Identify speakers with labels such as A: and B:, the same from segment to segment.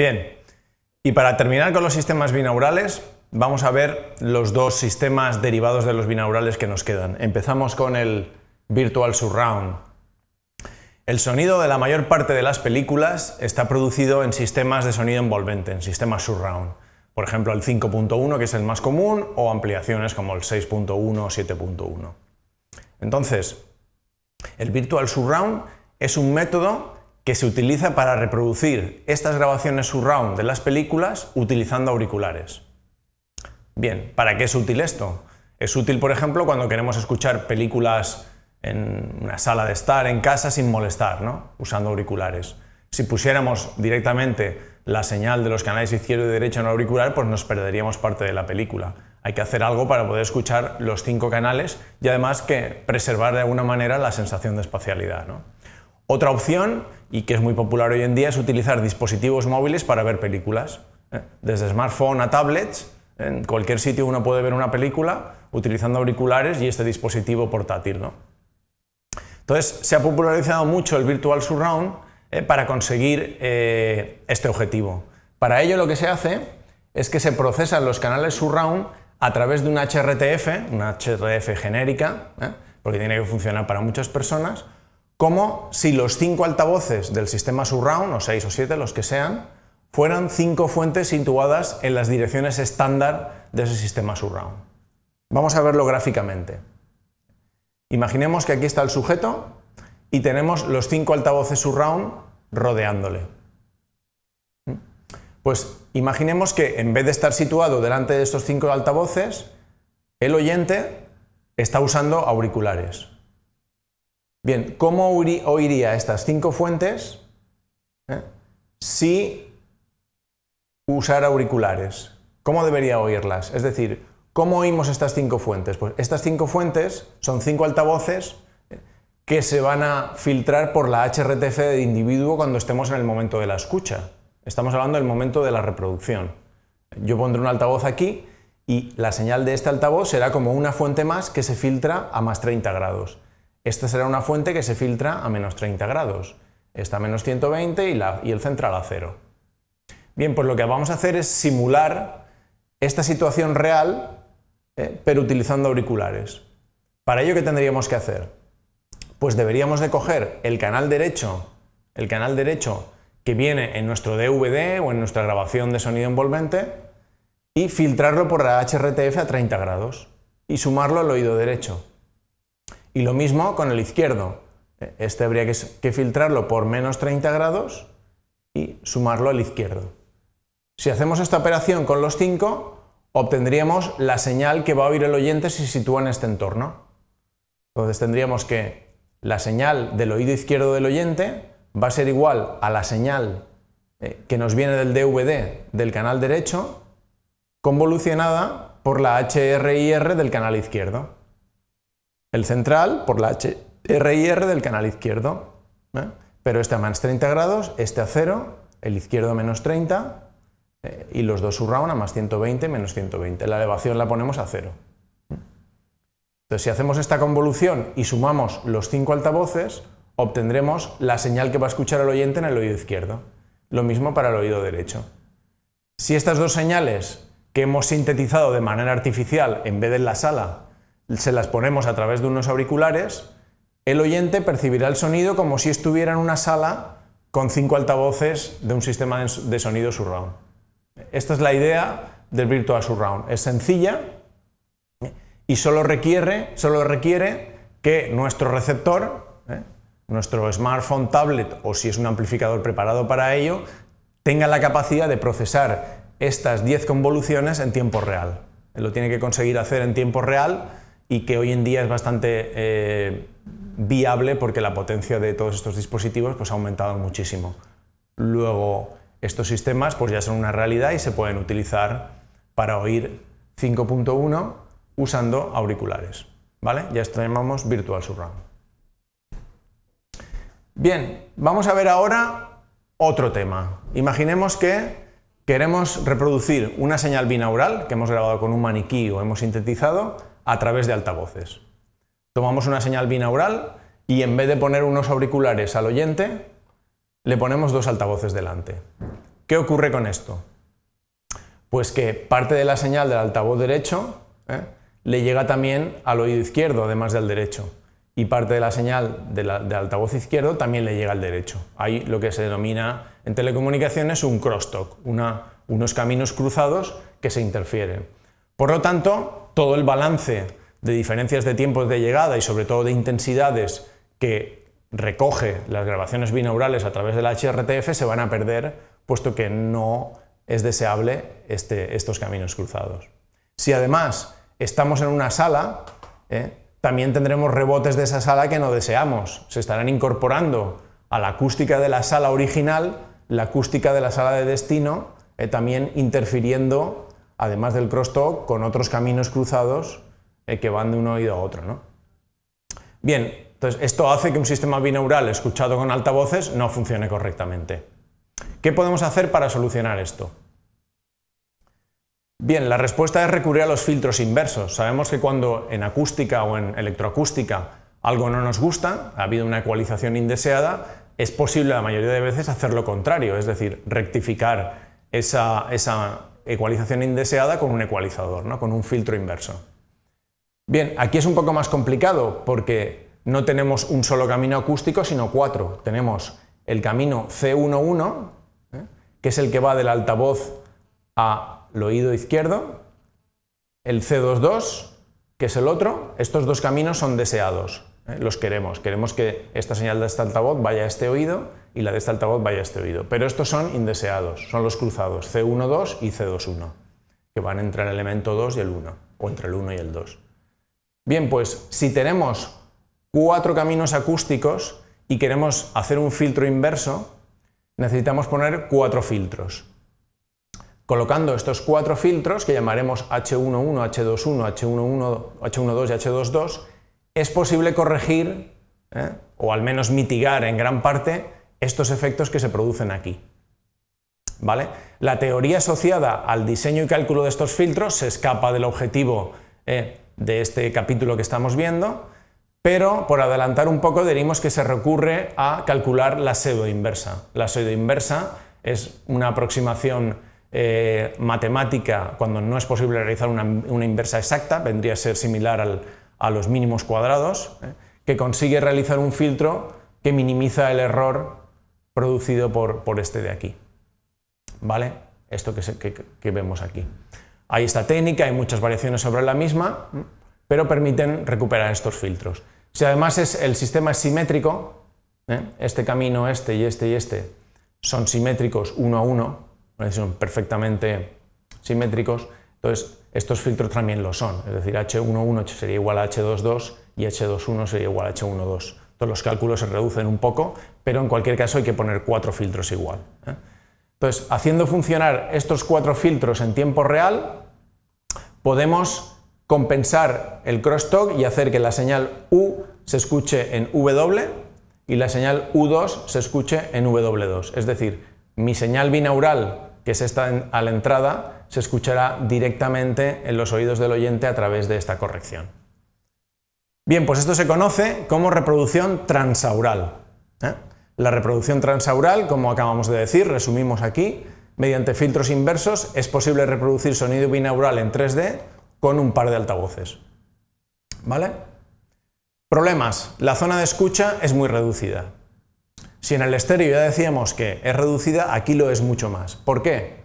A: Bien, y para terminar con los sistemas binaurales, vamos a ver los dos sistemas derivados de los binaurales que nos quedan. Empezamos con el Virtual Surround. El sonido de la mayor parte de las películas está producido en sistemas de sonido envolvente, en sistemas surround. Por ejemplo, el 5.1, que es el más común, o ampliaciones como el 6.1 o 7.1. Entonces, el Virtual Surround es un método que se utiliza para reproducir estas grabaciones surround de las películas utilizando auriculares. Bien, ¿para qué es útil esto? Es útil, por ejemplo, cuando queremos escuchar películas en una sala de estar, en casa, sin molestar, ¿no? usando auriculares. Si pusiéramos directamente la señal de los canales izquierdo y derecho en un auricular, pues nos perderíamos parte de la película. Hay que hacer algo para poder escuchar los cinco canales y además que preservar de alguna manera la sensación de espacialidad. ¿no? Otra opción, y que es muy popular hoy en día, es utilizar dispositivos móviles para ver películas. ¿eh? Desde smartphone a tablets, en cualquier sitio uno puede ver una película utilizando auriculares y este dispositivo portátil. ¿no? Entonces, se ha popularizado mucho el Virtual Surround ¿eh? para conseguir eh, este objetivo. Para ello lo que se hace es que se procesan los canales Surround a través de una HRTF, una HRTF genérica, porque tiene que funcionar para muchas personas, como si los cinco altavoces del sistema surround, o seis o siete, los que sean, fueran cinco fuentes situadas en las direcciones estándar de ese sistema surround. Vamos a verlo gráficamente. Imaginemos que aquí está el sujeto y tenemos los cinco altavoces surround rodeándole. ¿Mm? Pues imaginemos que en vez de estar situado delante de estos cinco altavoces, el oyente está usando auriculares. Bien, ¿cómo oiría estas cinco fuentes eh, si usara auriculares? ¿Cómo debería oírlas? Es decir, ¿cómo oímos estas cinco fuentes? Pues estas cinco fuentes son cinco altavoces eh, que se van a filtrar por la HRTC del individuo cuando estemos en el momento de la escucha. Estamos hablando del momento de la reproducción. Yo pondré un altavoz aquí y la señal de este altavoz será como una fuente más que se filtra a más 30 grados. Esta será una fuente que se filtra a menos 30 grados, esta a menos 120 y, y el central a cero. Bien, pues lo que vamos a hacer es simular esta situación real, eh, pero utilizando auriculares. ¿Para ello qué tendríamos que hacer? Pues deberíamos de coger el canal derecho, el canal derecho que viene en nuestro DVD o en nuestra grabación de sonido envolvente y filtrarlo por la HRTF a 30 grados y sumarlo al oído derecho. Y lo mismo con el izquierdo. Este habría que, filtrarlo por menos 30 grados y sumarlo al izquierdo. Si hacemos esta operación con los 5, obtendríamos la señal que va a oír el oyente si se sitúa en este entorno. Entonces tendríamos que la señal del oído izquierdo del oyente va a ser igual a la señal eh, que nos viene del DVD del canal derecho convolucionada por la HRIR del canal izquierdo. El central por la H, R y R del canal izquierdo. ¿eh? Pero este a más 30 grados, este a cero, el izquierdo menos 30 eh, y los dos surround a más 120 menos 120. La elevación la ponemos a cero. Entonces, si hacemos esta convolución y sumamos los cinco altavoces, obtendremos la señal que va a escuchar el oyente en el oído izquierdo. Lo mismo para el oído derecho. Si estas dos señales que hemos sintetizado de manera artificial en vez de en la sala se las ponemos a través de unos auriculares, el oyente percibirá el sonido como si estuviera en una sala con cinco altavoces de un sistema de sonido surround. Esta es la idea del Virtual Surround. Es sencilla y solo requiere, solo requiere que nuestro receptor, ¿eh? nuestro smartphone, tablet o si es un amplificador preparado para ello, tenga la capacidad de procesar estas 10 convoluciones en tiempo real. lo tiene que conseguir hacer en tiempo real y que hoy en día es bastante eh, viable porque la potencia de todos estos dispositivos pues, ha aumentado muchísimo. Luego, estos sistemas pues, ya son una realidad y se pueden utilizar para oír 5.1 usando auriculares. ¿vale? Ya esto llamamos Virtual Surround. Bien, vamos a ver ahora otro tema. Imaginemos que queremos reproducir una señal binaural que hemos grabado con un maniquí o hemos sintetizado a través de altavoces. Tomamos una señal binaural y en vez de poner unos auriculares al oyente, le ponemos dos altavoces delante. ¿Qué ocurre con esto? Pues que parte de la señal del altavoz derecho ¿eh? le llega también al oído izquierdo, además del derecho, y parte de la señal del altavoz izquierdo también le llega al derecho. Hay lo que se denomina en telecomunicaciones un crosstalk, una, unos caminos cruzados que se interfieren. Por lo tanto, todo el balance de diferencias de tiempos de llegada y sobre todo de intensidades que recoge las grabaciones binaurales a través del HRTF se van a perder, puesto que no es deseable este, estos caminos cruzados. Si además estamos en una sala, ¿eh? también tendremos rebotes de esa sala que no deseamos. Se estarán incorporando a la acústica de la sala original, la acústica de la sala de destino, eh, también interfiriendo además del crosstalk, con otros caminos cruzados eh, que van de un oído a otro. ¿no? Bien, entonces esto hace que un sistema binaural escuchado con altavoces no funcione correctamente. ¿Qué podemos hacer para solucionar esto? Bien, la respuesta es recurrir a los filtros inversos. Sabemos que cuando en acústica o en electroacústica algo no nos gusta, ha habido una ecualización indeseada, es posible la mayoría de veces hacer lo contrario, es decir, rectificar esa ecualización indeseada con un ecualizador, ¿no? con un filtro inverso. Bien, aquí es un poco más complicado porque no tenemos un solo camino acústico, sino cuatro. Tenemos el camino C11, ¿eh? que es el que va del altavoz al oído izquierdo, el C22, que es el otro, estos dos caminos son deseados. ¿eh? Los queremos. Queremos que esta señal de este altavoz vaya a este oído y la de este altavoz vaya a este oído. Pero estos son indeseados, son los cruzados C1-2 y C2-1, que van entre el elemento 2 y el 1, o entre el 1 y el 2. Bien, pues si tenemos cuatro caminos acústicos y queremos hacer un filtro inverso, necesitamos poner cuatro filtros. Colocando estos cuatro filtros, que llamaremos H11, H21, H11, H12 y H22, es posible corregir, ¿eh? o al menos mitigar en gran parte, estos efectos que se producen aquí. ¿Vale? La teoría asociada al diseño y cálculo de estos filtros se escapa del objetivo ¿eh? de este capítulo que estamos viendo, pero por adelantar un poco diríamos que se recurre a calcular la pseudoinversa. La pseudoinversa es una aproximación eh, matemática cuando no es posible realizar una inversa exacta, vendría a ser similar al, a los mínimos cuadrados, ¿eh? que consigue realizar un filtro que minimiza el error producido por, por este de aquí. ¿Vale? Esto que, que, vemos aquí. Hay esta técnica, hay muchas variaciones sobre la misma, pero permiten recuperar estos filtros. Si además es, el sistema es simétrico, ¿eh? este camino, este y este y este, son simétricos uno a uno, son perfectamente simétricos, entonces estos filtros también lo son, es decir, H11 sería igual a H22 y H21 sería igual a H12. Todos los cálculos se reducen un poco, pero en cualquier caso hay que poner cuatro filtros igual. ¿eh? Entonces, haciendo funcionar estos cuatro filtros en tiempo real, podemos compensar el crosstalk y hacer que la señal U se escuche en W y la señal U2 se escuche en W2. Es decir, mi señal binaural que es esta a la entrada, se escuchará directamente en los oídos del oyente a través de esta corrección. Bien, pues esto se conoce como reproducción transaural. ¿eh? La reproducción transaural, como acabamos de decir, resumimos aquí, mediante filtros inversos es posible reproducir sonido binaural en 3D con un par de altavoces. ¿Vale? Problemas. La zona de escucha es muy reducida. Si en el estéreo ya decíamos que es reducida, aquí lo es mucho más. ¿Por qué?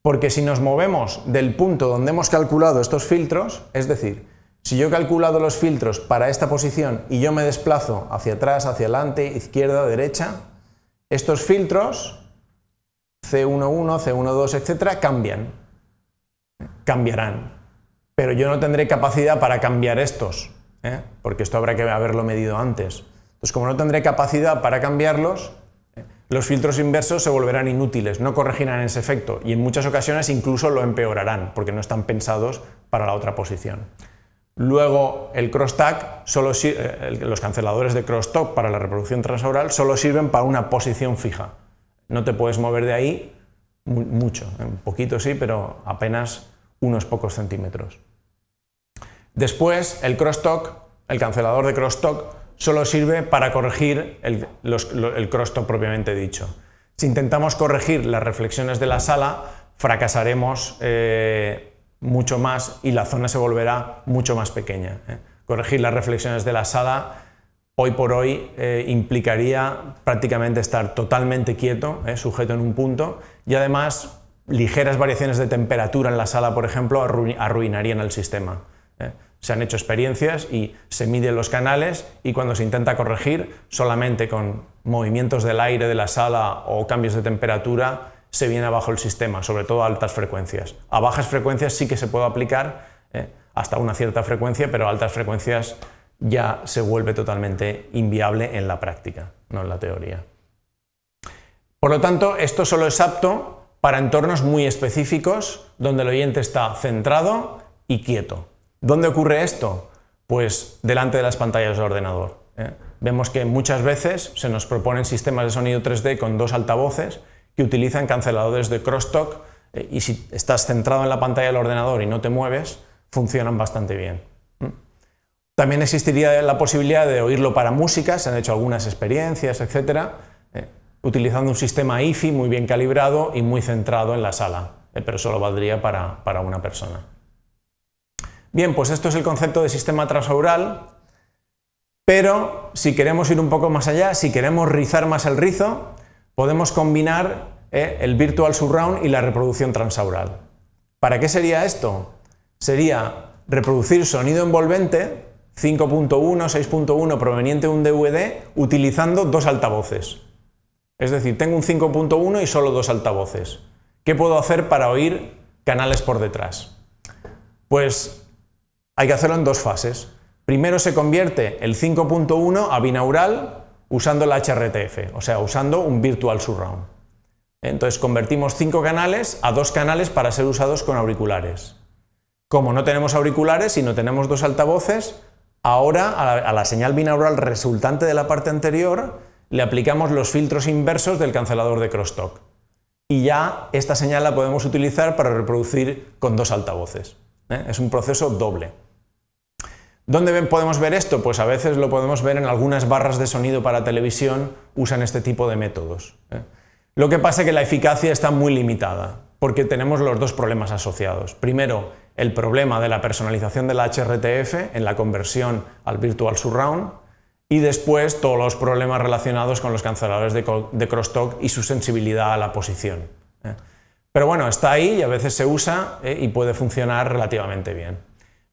A: Porque si nos movemos del punto donde hemos calculado estos filtros, es decir, si yo he calculado los filtros para esta posición y yo me desplazo hacia atrás, hacia adelante, izquierda, derecha, estos filtros C11, C12, etcétera, cambian. Cambiarán. Pero yo no tendré capacidad para cambiar estos, ¿eh? porque esto habrá que haberlo medido antes. Pues como no tendré capacidad para cambiarlos, los filtros inversos se volverán inútiles, no corregirán ese efecto y en muchas ocasiones incluso lo empeorarán porque no están pensados para la otra posición. Luego, el crosstalk, solo eh, los canceladores de crosstalk para la reproducción transoral solo sirven para una posición fija. No te puedes mover de ahí mucho, un poquito sí, pero apenas unos pocos centímetros. Después, el crosstalk, el cancelador de crosstalk, solo sirve para corregir el, crosto propiamente dicho. Si intentamos corregir las reflexiones de la sala, fracasaremos eh, mucho más y la zona se volverá mucho más pequeña. ¿eh? Corregir las reflexiones de la sala hoy por hoy eh, implicaría prácticamente estar totalmente quieto, sujeto en un punto, y además ligeras variaciones de temperatura en la sala, por ejemplo, arruinarían el sistema se han hecho experiencias y se miden los canales y cuando se intenta corregir, solamente con movimientos del aire de la sala o cambios de temperatura, se viene abajo el sistema, sobre todo a altas frecuencias. A bajas frecuencias sí que se puede aplicar ¿eh? hasta una cierta frecuencia, pero a altas frecuencias ya se vuelve totalmente inviable en la práctica, no en la teoría. Por lo tanto, esto solo es apto para entornos muy específicos donde el oyente está centrado y quieto. ¿Dónde ocurre esto? Pues delante de las pantallas del ordenador. ¿eh? Vemos que muchas veces se nos proponen sistemas de sonido 3D con dos altavoces que utilizan canceladores de crosstalk eh, y si estás centrado en la pantalla del ordenador y no te mueves, funcionan bastante bien. También existiría la posibilidad de oírlo para música, se han hecho algunas experiencias, etcétera, ¿eh? utilizando un sistema IFI muy bien calibrado y muy centrado en la sala, pero solo valdría para una persona. Bien, pues esto es el concepto de sistema transaural, pero si queremos ir un poco más allá, si queremos rizar más el rizo, podemos combinar eh, el virtual surround y la reproducción transaural. ¿Para qué sería esto? Sería reproducir sonido envolvente 5.1, 6.1 proveniente de un DVD utilizando dos altavoces. Es decir, tengo un 5.1 y solo dos altavoces. ¿Qué puedo hacer para oír canales por detrás? Pues hay que hacerlo en dos fases. Primero se convierte el 5.1 a binaural usando la HRTF, o sea, usando un virtual surround. Entonces convertimos cinco canales a dos canales para ser usados con auriculares. Como no tenemos auriculares y no tenemos dos altavoces, ahora a la, señal binaural resultante de la parte anterior le aplicamos los filtros inversos del cancelador de crosstalk. Y ya esta señal la podemos utilizar para reproducir con dos altavoces. ¿eh? Es un proceso doble. ¿Dónde podemos ver esto? Pues a veces lo podemos ver en algunas barras de sonido para televisión, usan este tipo de métodos. ¿eh? Lo que pasa es que la eficacia está muy limitada, porque tenemos los dos problemas asociados. Primero, el problema de la personalización de la HRTF en la conversión al Virtual Surround, y después todos los problemas relacionados con los canceladores de, crosstalk y su sensibilidad a la posición. ¿eh? Pero bueno, está ahí y a veces se usa ¿eh? y puede funcionar relativamente bien.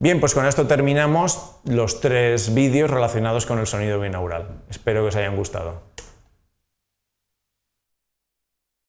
A: Bien, pues con esto terminamos los tres vídeos relacionados con el sonido binaural. Espero que os hayan gustado.